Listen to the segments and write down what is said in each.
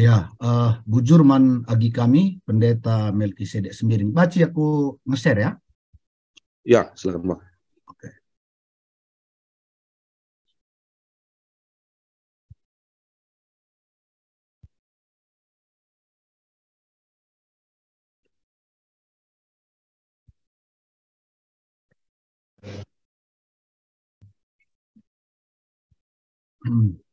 Ya, uh, eh, bujurman agi kami, Pendeta Melki Melkisedek Sembiring. Baci aku ngeser ya. Ya, silakan Pak. Oke. Hmm.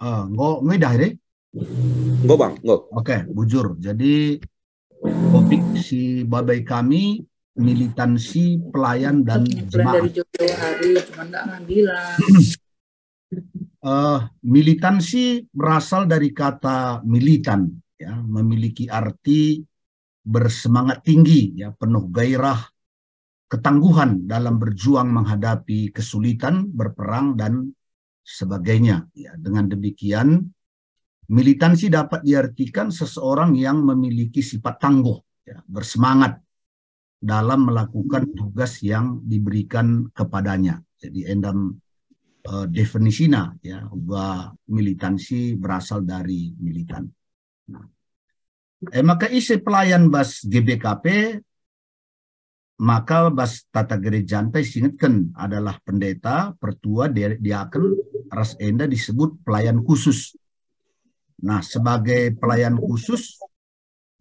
nggak eh, ngo deh. Ngo bang, ngo. Oke, bujur. Jadi topik si babai kami militansi pelayan dan jemaah. Dari Jodoh hari cuma Uh, eh, militansi berasal dari kata militan, ya, memiliki arti bersemangat tinggi, ya, penuh gairah, ketangguhan dalam berjuang menghadapi kesulitan, berperang dan sebagainya. Ya, dengan demikian, militansi dapat diartikan seseorang yang memiliki sifat tangguh, ya, bersemangat dalam melakukan tugas yang diberikan kepadanya. Jadi endam uh, eh, definisinya ya bahwa militansi berasal dari militan. Nah, eh, maka isi pelayan bas GBKP maka bas tata gerejantai singetkan adalah pendeta, pertua, diaken, Ras Enda disebut pelayan khusus. Nah, sebagai pelayan khusus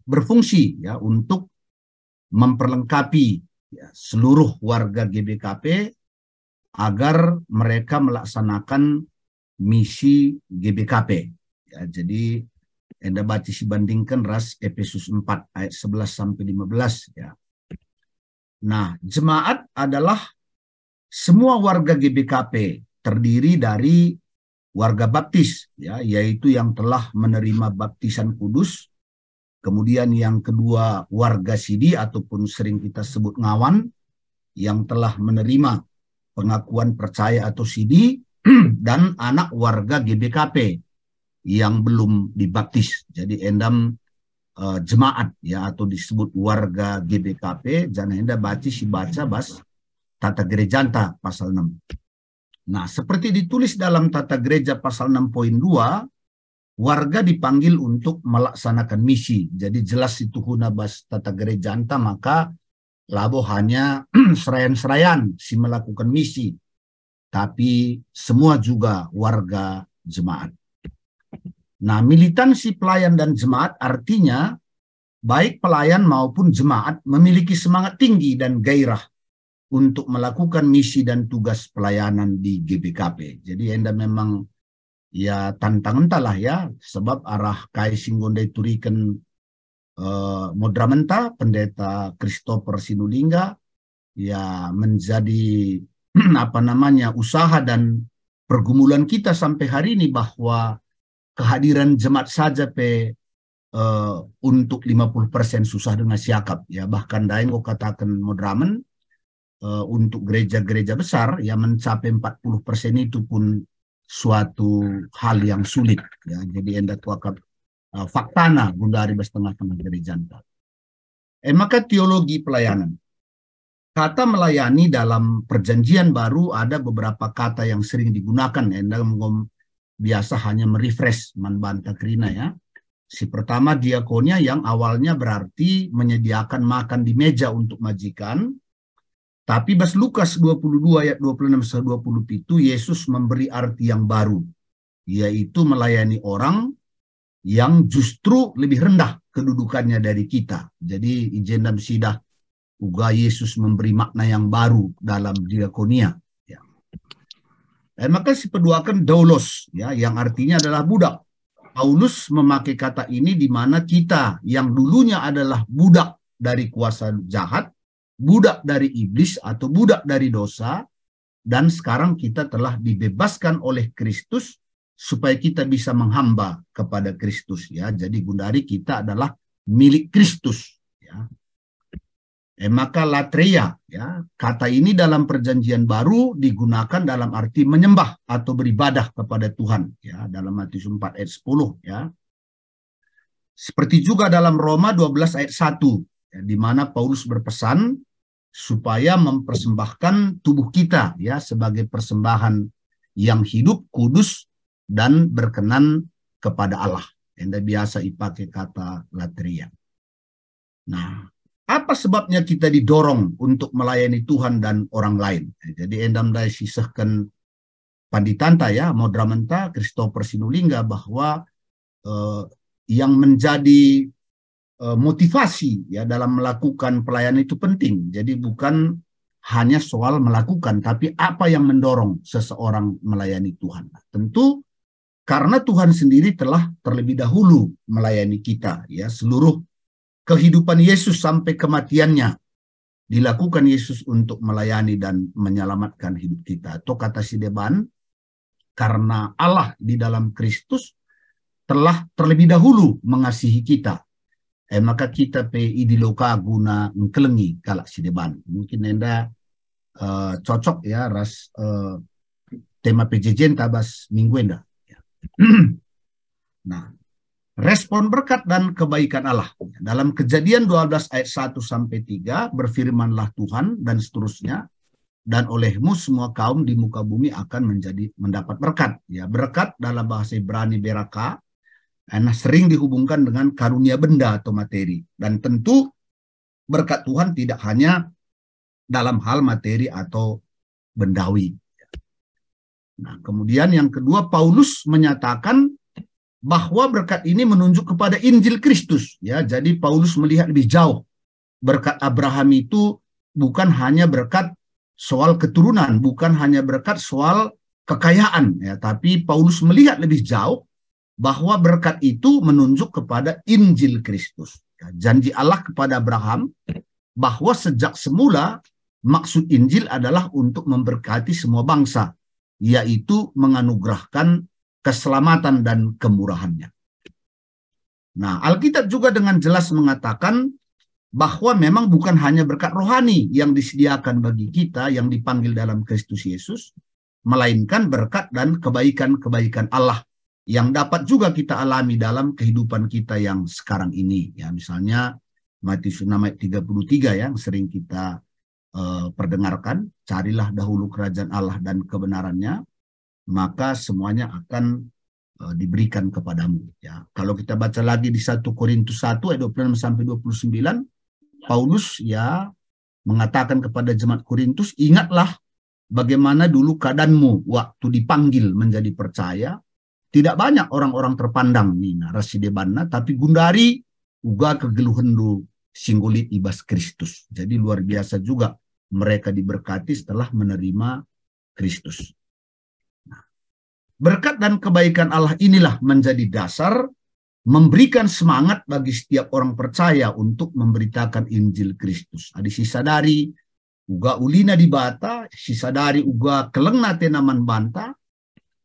berfungsi ya untuk memperlengkapi ya, seluruh warga GBKP agar mereka melaksanakan misi GBKP. Ya, jadi Enda Batisi bandingkan Ras Efesus 4 ayat 11 sampai 15 ya. Nah, jemaat adalah semua warga GBKP terdiri dari warga baptis ya yaitu yang telah menerima baptisan kudus kemudian yang kedua warga sidi ataupun sering kita sebut ngawan yang telah menerima pengakuan percaya atau sidi dan anak warga GBKP yang belum dibaptis jadi endam uh, jemaat ya atau disebut warga GBKP jangan hendak baca si baca bas tata gerejanta pasal 6 Nah, seperti ditulis dalam tata gereja pasal 6.2, warga dipanggil untuk melaksanakan misi. Jadi jelas itu hunabas tata gereja anta, maka labo hanya serayan-serayan si melakukan misi. Tapi semua juga warga jemaat. Nah, militansi pelayan dan jemaat artinya baik pelayan maupun jemaat memiliki semangat tinggi dan gairah untuk melakukan misi dan tugas pelayanan di GBKP. Jadi Enda memang ya tantang entahlah ya, sebab arah Kai Singgondai Turiken eh, Modramenta, Pendeta Christopher Sinulinga, ya menjadi apa namanya usaha dan pergumulan kita sampai hari ini bahwa kehadiran jemaat saja pe uh, untuk 50% susah dengan siakap ya bahkan daeng katakan modramen Eh, untuk gereja-gereja besar yang mencapai 40 persen itu pun suatu hal yang sulit ya jadi enda tuakap uh, eh, faktana hari setengah tengah gereja eh maka teologi pelayanan kata melayani dalam perjanjian baru ada beberapa kata yang sering digunakan ya. anda biasa hanya merefresh manbanta krina ya Si pertama diakonia yang awalnya berarti menyediakan makan di meja untuk majikan, tapi bas Lukas 22 ayat 26 sampai 20 itu Yesus memberi arti yang baru yaitu melayani orang yang justru lebih rendah kedudukannya dari kita. Jadi ijen dan sidah uga Yesus memberi makna yang baru dalam diakonia. Ya. Dan eh, maka si peduakan daulos ya yang artinya adalah budak. Paulus memakai kata ini di mana kita yang dulunya adalah budak dari kuasa jahat budak dari iblis atau budak dari dosa, dan sekarang kita telah dibebaskan oleh Kristus supaya kita bisa menghamba kepada Kristus ya. Jadi Gundari kita adalah milik Kristus ya. Eh, maka latreia ya kata ini dalam perjanjian baru digunakan dalam arti menyembah atau beribadah kepada Tuhan ya dalam Matius 4 ayat 10 ya. Seperti juga dalam Roma 12 ayat 1 ya, di mana Paulus berpesan supaya mempersembahkan tubuh kita ya sebagai persembahan yang hidup kudus dan berkenan kepada Allah. Anda biasa dipakai kata latria. Nah, apa sebabnya kita didorong untuk melayani Tuhan dan orang lain? Jadi endam dari sisahkan panditanta ya, modramenta, Christopher Sinulinga bahwa eh, yang menjadi Eh, motivasi ya dalam melakukan pelayanan itu penting. Jadi bukan hanya soal melakukan, tapi apa yang mendorong seseorang melayani Tuhan. Nah, tentu karena Tuhan sendiri telah terlebih dahulu melayani kita ya seluruh kehidupan Yesus sampai kematiannya dilakukan Yesus untuk melayani dan menyelamatkan hidup kita. Atau kata Sideban, karena Allah di dalam Kristus telah terlebih dahulu mengasihi kita eh, maka kita pe idiloka guna ngkelengi kalak sideban. Mungkin anda uh, cocok ya ras uh, tema PJJ tabas minggu anda. Ya. nah, respon berkat dan kebaikan Allah. Dalam kejadian 12 ayat 1 sampai 3 berfirmanlah Tuhan dan seterusnya dan olehmu semua kaum di muka bumi akan menjadi mendapat berkat. Ya, berkat dalam bahasa Ibrani beraka karena sering dihubungkan dengan karunia benda atau materi. Dan tentu berkat Tuhan tidak hanya dalam hal materi atau bendawi. Nah, kemudian yang kedua Paulus menyatakan bahwa berkat ini menunjuk kepada Injil Kristus, ya. Jadi Paulus melihat lebih jauh. Berkat Abraham itu bukan hanya berkat soal keturunan, bukan hanya berkat soal kekayaan, ya, tapi Paulus melihat lebih jauh bahwa berkat itu menunjuk kepada Injil Kristus. Ya, janji Allah kepada Abraham bahwa sejak semula maksud Injil adalah untuk memberkati semua bangsa, yaitu menganugerahkan keselamatan dan kemurahannya. Nah, Alkitab juga dengan jelas mengatakan bahwa memang bukan hanya berkat rohani yang disediakan bagi kita yang dipanggil dalam Kristus Yesus, melainkan berkat dan kebaikan-kebaikan Allah yang dapat juga kita alami dalam kehidupan kita yang sekarang ini ya misalnya Matius 6 ayat 33 yang sering kita uh, perdengarkan carilah dahulu kerajaan Allah dan kebenarannya maka semuanya akan uh, diberikan kepadamu ya kalau kita baca lagi di 1 Korintus 1 ayat 26 sampai 29 Paulus ya mengatakan kepada jemaat Korintus ingatlah bagaimana dulu keadaanmu waktu dipanggil menjadi percaya tidak banyak orang-orang terpandang nih narasi debanna, tapi Gundari uga kegeluhendu singgulit ibas Kristus. Jadi luar biasa juga mereka diberkati setelah menerima Kristus. Nah, berkat dan kebaikan Allah inilah menjadi dasar memberikan semangat bagi setiap orang percaya untuk memberitakan Injil Kristus. ada sisa dari uga ulina dibata, sisa dari uga kelengna naman banta,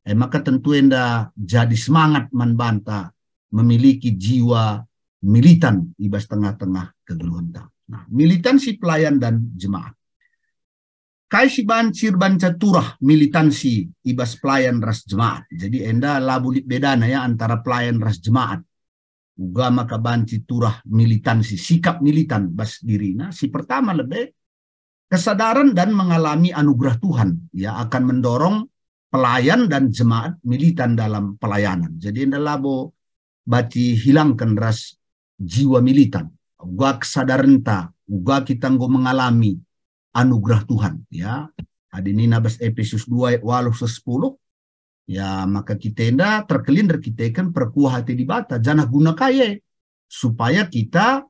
eh, maka tentu Anda jadi semangat manbanta memiliki jiwa militan ibas tengah-tengah kegeluhan Nah, militansi pelayan dan jemaat. si ban ban caturah militansi ibas pelayan ras jemaat. Jadi enda labulit bedana ya antara pelayan ras jemaat. Ugama ban turah militansi, sikap militan bas dirina. Si pertama lebih kesadaran dan mengalami anugerah Tuhan ya akan mendorong pelayan dan jemaat militan dalam pelayanan. Jadi labo bati hilangkan ras jiwa militan. Gua sadarenta, gua kita nggak mengalami anugerah Tuhan. Ya, ini nabas Efesus 2 waluh 10 ya maka kita enda terkelindar kita kan perkuah hati di bata janah guna kaya supaya kita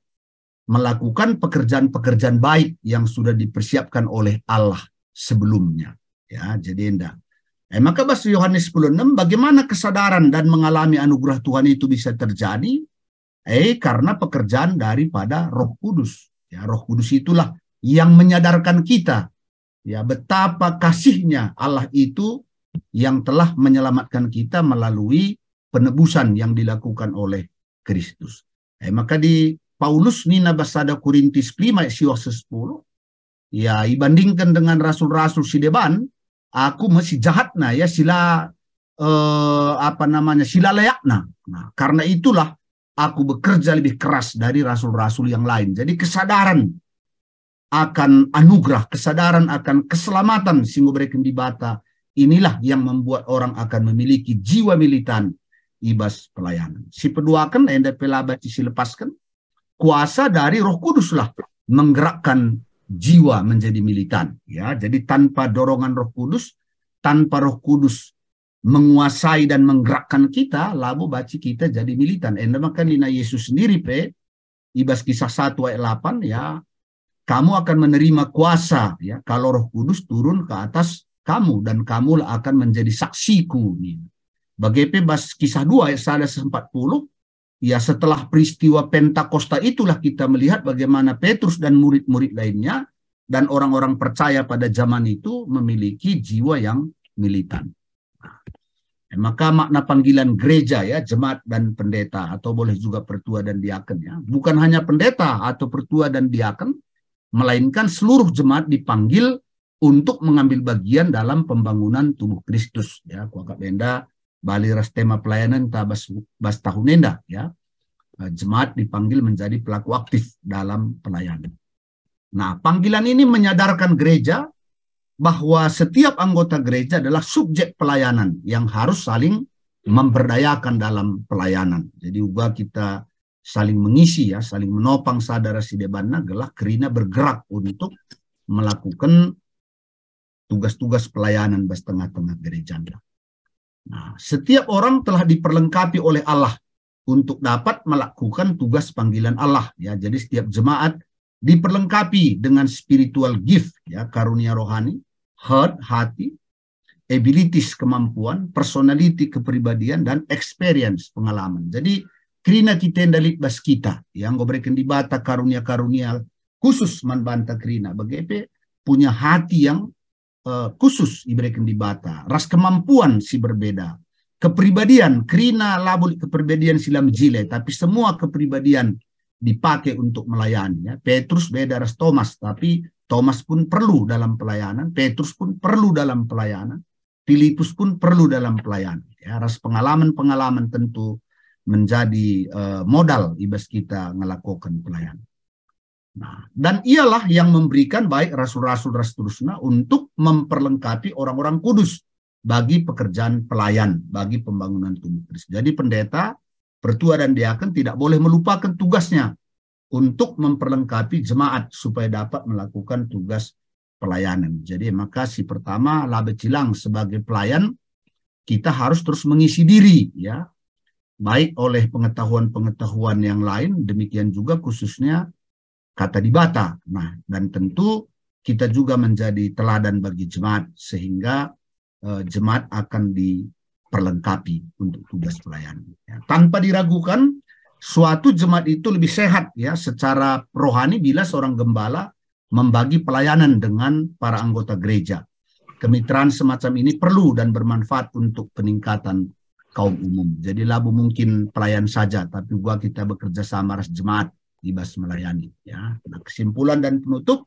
melakukan pekerjaan-pekerjaan baik yang sudah dipersiapkan oleh Allah sebelumnya ya jadi enda Eh, maka bahasa Yohanes 10.6, bagaimana kesadaran dan mengalami anugerah Tuhan itu bisa terjadi? Eh, karena pekerjaan daripada roh kudus. Ya, roh kudus itulah yang menyadarkan kita. Ya, betapa kasihnya Allah itu yang telah menyelamatkan kita melalui penebusan yang dilakukan oleh Kristus. Eh, maka di Paulus Nina Basada Korintis 5 ayat 10, ya dibandingkan dengan rasul-rasul Sideban, aku masih jahat jahatna ya sila eh, apa namanya sila layakna. Nah, karena itulah aku bekerja lebih keras dari rasul-rasul yang lain. Jadi kesadaran akan anugerah, kesadaran akan keselamatan di bata inilah yang membuat orang akan memiliki jiwa militan ibas pelayanan. Si peduakan enda pelabat si lepaskan kuasa dari Roh Kuduslah menggerakkan jiwa menjadi militan ya jadi tanpa dorongan Roh Kudus tanpa Roh Kudus menguasai dan menggerakkan kita labu baci kita jadi militan enda makan lina Yesus sendiri pe ibas kisah 1 ayat 8 ya kamu akan menerima kuasa ya kalau Roh Kudus turun ke atas kamu dan kamu akan menjadi saksiku nih. Ya. Bagai bas kisah 2 ayat 140 Ya setelah peristiwa Pentakosta itulah kita melihat bagaimana Petrus dan murid-murid lainnya dan orang-orang percaya pada zaman itu memiliki jiwa yang militan. Nah, maka makna panggilan gereja ya, jemaat dan pendeta atau boleh juga pertua dan diaken ya. Bukan hanya pendeta atau pertua dan diaken, melainkan seluruh jemaat dipanggil untuk mengambil bagian dalam pembangunan tubuh Kristus ya. Kuangkat benda baliras tema pelayanan tabas bas tahunenda ya eh, jemaat dipanggil menjadi pelaku aktif dalam pelayanan. Nah, panggilan ini menyadarkan gereja bahwa setiap anggota gereja adalah subjek pelayanan yang harus saling memberdayakan dalam pelayanan. Jadi juga kita saling mengisi ya, saling menopang saudara sidebana gelak kerina bergerak untuk melakukan tugas-tugas pelayanan di tengah-tengah gereja. Nah, setiap orang telah diperlengkapi oleh Allah untuk dapat melakukan tugas panggilan Allah ya. Jadi setiap jemaat diperlengkapi dengan spiritual gift ya, karunia rohani, heart hati, abilities kemampuan, personality kepribadian dan experience pengalaman. Jadi krina kita dalit bas kita ya, yang di dibata karunia-karunia khusus manbanta krina. Bagaimana punya hati yang uh, khusus Ibrahim di Bata, ras kemampuan si berbeda, kepribadian krina labul kepribadian silam jile, tapi semua kepribadian dipakai untuk melayani. Ya. Petrus beda ras Thomas, tapi Thomas pun perlu dalam pelayanan, Petrus pun perlu dalam pelayanan, Filipus pun perlu dalam pelayanan. Ya. Ras pengalaman-pengalaman tentu menjadi uh, modal ibas kita melakukan pelayanan. Nah, dan ialah yang memberikan baik rasul-rasul dan seterusnya untuk memperlengkapi orang-orang kudus bagi pekerjaan pelayan, bagi pembangunan tubuh Kristus. Jadi pendeta, pertua dan diaken tidak boleh melupakan tugasnya untuk memperlengkapi jemaat supaya dapat melakukan tugas pelayanan. Jadi maka si pertama labe cilang sebagai pelayan kita harus terus mengisi diri ya. Baik oleh pengetahuan-pengetahuan yang lain, demikian juga khususnya kata dibata. Nah, dan tentu kita juga menjadi teladan bagi jemaat sehingga eh, jemaat akan diperlengkapi untuk tugas pelayanan. Ya. Tanpa diragukan, suatu jemaat itu lebih sehat ya secara rohani bila seorang gembala membagi pelayanan dengan para anggota gereja. Kemitraan semacam ini perlu dan bermanfaat untuk peningkatan kaum umum. Jadi labu mungkin pelayan saja, tapi gua kita bekerja sama ras jemaat Ibas melayani. Ya. Nah, kesimpulan dan penutup,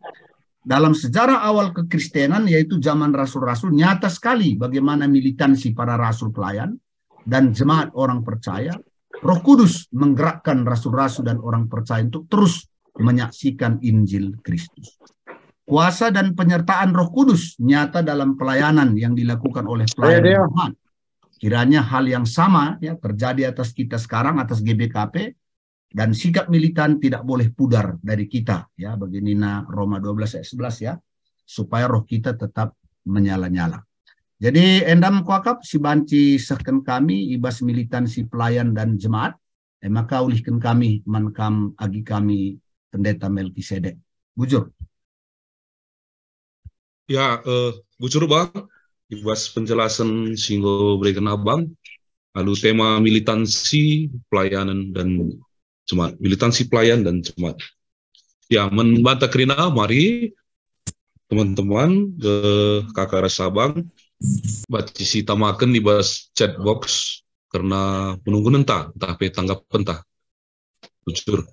dalam sejarah awal kekristenan yaitu zaman rasul-rasul nyata sekali bagaimana militansi para rasul pelayan dan jemaat orang percaya. Roh Kudus menggerakkan rasul-rasul dan orang percaya untuk terus menyaksikan Injil Kristus. Kuasa dan penyertaan Roh Kudus nyata dalam pelayanan yang dilakukan oleh pelayan Tuhan. Kiranya hal yang sama ya terjadi atas kita sekarang atas GBKP dan sikap militan tidak boleh pudar dari kita ya bagi Nina Roma 12 ayat 11 ya supaya roh kita tetap menyala-nyala. Jadi endam kuakap si banci sehken kami ibas militan si pelayan dan jemaat eh, maka ulihkan kami mankam agi kami pendeta Melkisedek. Bujur. Ya, eh, bujur bang. Ibas penjelasan singgo berikan abang. Lalu tema militansi, pelayanan, dan jemaat militansi pelayan dan jemaat. Ya, membantah kerina mari teman-teman ke eh, kakak Sabang, batisi tamakan di bas chat box karena menunggu nenta, entah tanggap entah. Jujur.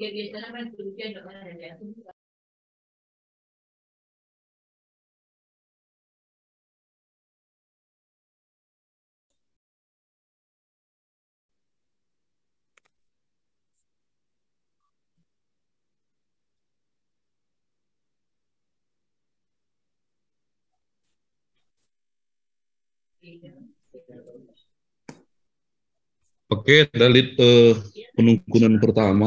Iya, Oke, okay, dari uh, eh, penungkunan pertama,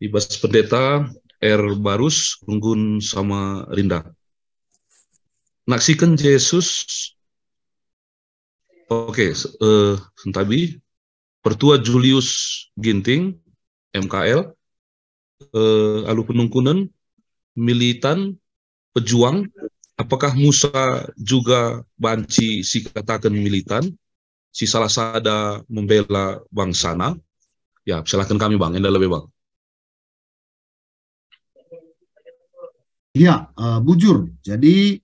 Ibas Pendeta, R. Barus, Unggun sama Rinda. Naksikan Yesus, oke, okay, uh, eh, sentabi, Pertua Julius Ginting, MKL, uh, eh, alu penungkunan, militan, pejuang, apakah Musa juga banci si katakan militan, si salah sada membela bangsana? Ya, silahkan kami Bang, ini lebih Bang. Ya, uh, bujur. Jadi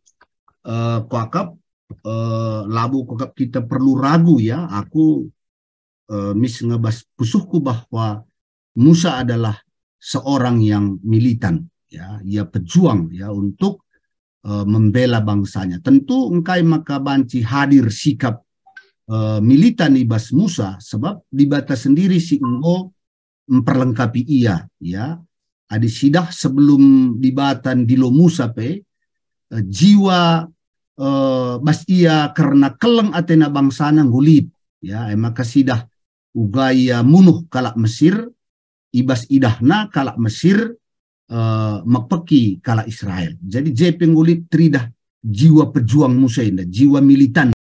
uh, kuakap, uh, labu kuakap kita perlu ragu ya. Aku uh, mis ngebas pusuhku bahwa Musa adalah seorang yang militan ya, ia pejuang ya untuk uh, membela bangsanya. Tentu engkai maka banci hadir sikap uh, militan ibas Musa sebab di batas sendiri si Ngo memperlengkapi ia ya adi sidah sebelum dibatan di Lomusape pe eh, jiwa uh, eh, basia karena keleng atena nang gulit ya emak sidah ugaya munuh kalak Mesir ibas idahna kalak Mesir uh, eh, makpeki kalak Israel jadi jepeng ngulip tridah jiwa pejuang Musa jiwa militan